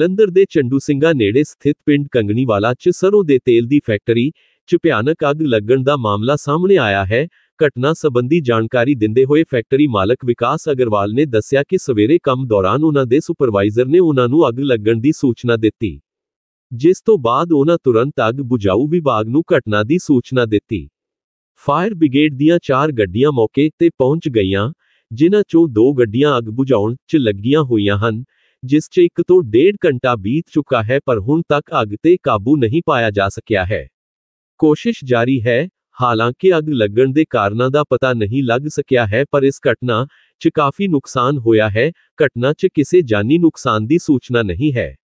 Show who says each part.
Speaker 1: ਜਲੰਧਰ ਦੇ ਚੰਡੂ ਸਿੰਘਾ ਨੇੜੇ ਸਥਿਤ ਪਿੰਡ ਵਾਲਾ 'ਚ ਸਰੋ ਦੇ ਤੇਲ ਦੀ ਫੈਕਟਰੀ 'ਚ ਭਿਆਨਕ ਅੱਗ ਲੱਗਣ ਦਾ ਮਾਮਲਾ ਸਾਹਮਣੇ ਆਇਆ ਹੈ ਘਟਨਾ ਸੰਬੰਧੀ ਜਾਣਕਾਰੀ ਦਿੰਦੇ ਹੋਏ ਫੈਕਟਰੀ ਮਾਲਕ ਵਿਕਾਸ ਅਗਰਵਾਲ ਨੇ ਦੱਸਿਆ ਕਿ ਸਵੇਰੇ ਕੰਮ ਦੌਰਾਨ ਉਹਨਾਂ ਦੇ ਸੁਪਰਵਾਈਜ਼ਰ ਨੇ ਉਹਨਾਂ ਨੂੰ ਅੱਗ ਲੱਗਣ ਦੀ ਸੂਚਨਾ ਦਿੱਤੀ ਜਿਸ ਤੋਂ ਬਾਅਦ ਉਹਨਾਂ ਤੁਰੰਤ ਅੱਗ ਬੁਝਾਊ ਵਿਭਾਗ ਨੂੰ ਘਟਨਾ ਦੀ ਸੂਚਨਾ ਦਿੱਤੀ ਫਾਇਰ ਬ੍ਰਿਗੇਡ ਦੀਆਂ 4 ਗੱਡੀਆਂ ਮੌਕੇ ਤੇ ਪਹੁੰਚ ਗਈਆਂ ਜਿਨ੍ਹਾਂ ਚੋਂ 2 ਗੱਡੀਆਂ ਅੱਗ ਬੁਝਾਉਣ 'ਚ ਲੱਗੀਆਂ ਹੋਈਆਂ ਹਨ ਜਿਸ 'ਚ ਇੱਕ ਤੋਂ ਡੇਢ ਘੰਟਾ ਬੀਤ ਚੁੱਕਾ ਹੈ ਪਰ ਹੁਣ ਤੱਕ ਅੱਗ ਤੇ ਕਾਬੂ ਨਹੀਂ ਪਾਇਆ ਜਾ ਸਕਿਆ ਹੈ ਕੋਸ਼ਿਸ਼ ਜਾਰੀ ਹੈ ਹਾਲਾਂਕਿ ਅੱਗ ਲੱਗਣ ਦੇ ਕਾਰਨਾਂ ਦਾ ਪਤਾ ਨਹੀਂ ਲੱਗ ਸਕਿਆ ਹੈ ਪਰ ਇਸ ਘਟਨਾ 'ਚ ਕਾਫੀ ਨੁਕਸਾਨ ਹੋਇਆ ਹੈ ਘਟਨਾ 'ਚ ਕਿਸੇ ਜਾਨੀ ਨੁਕਸਾਨ ਦੀ ਸੂਚਨਾ ਨਹੀਂ ਹੈ